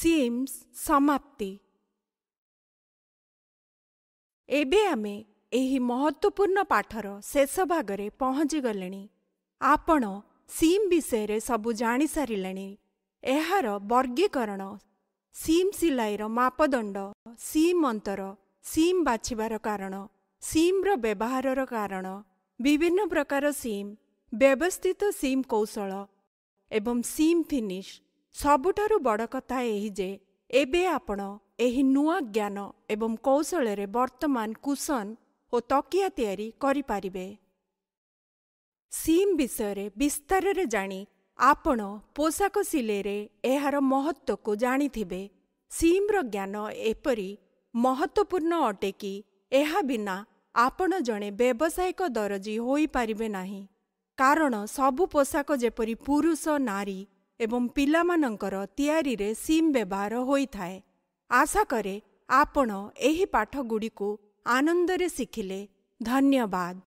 seems ସମାପ୍ତି ଏବେ ଆମେ ଏହି ମହତ୍ତ୍ୱପୂର୍ଣ୍ଣ ପାଠର ଶେଷ ଭାଗରେ ପହଞ୍ଚିଗଲେଣି ଆପଣ ସିମ୍ ବିଷୟରେ ସବୁ ଜାଣିସାରିଲେଣି ଏହାର ବର୍ଗୀକରଣ ସିମ୍ ସିଲାଇର ମାପଦଣ୍ଡ ସିମ୍ ଅନ୍ତର ସିମ୍ ବାଛିବାର କାରଣ ସିମ୍ର ବ୍ୟବହାରର କାରଣ ବିଭିନ୍ନ ପ୍ରକାର ସିମ୍ ବ୍ୟବସ୍ଥିତ ସିମ୍ କୌଶଳ ଏବଂ ସିମ୍ ଫିନିଶ୍ ସବୁଠାରୁ ବଡ଼ କଥା ଏହି ଯେ ଏବେ ଆପଣ ଏହି ନୂଆ ଜ୍ଞାନ ଏବଂ କୌଶଳରେ ବର୍ତ୍ତମାନ କୁସନ୍ ଓ ତକିଆ ତିଆରି କରିପାରିବେ ସିମ୍ ବିଷୟରେ ବିସ୍ତାରରେ ଜାଣି ଆପଣ ପୋଷାକ ସିଲେଇରେ ଏହାର ମହତ୍ତ୍ୱକୁ ଜାଣିଥିବେ ସିମ୍ର ଜ୍ଞାନ ଏପରି ମହତ୍ତ୍ୱପୂର୍ଣ୍ଣ ଅଟେ କି ଏହା ବିନା ଆପଣ ଜଣେ ବ୍ୟବସାୟିକ ଦରଜୀ ହୋଇପାରିବେ ନାହିଁ କାରଣ ସବୁ ପୋଷାକ ଯେପରି ପୁରୁଷ ନାରୀ ଏବଂ ପିଲାମାନଙ୍କର ତିଆରିରେ ସିମ୍ ବ୍ୟବହାର ହୋଇଥାଏ ଆଶା କରେ ଆପଣ ଏହି ପାଠଗୁଡ଼ିକୁ ଆନନ୍ଦରେ ଶିଖିଲେ ଧନ୍ୟବାଦ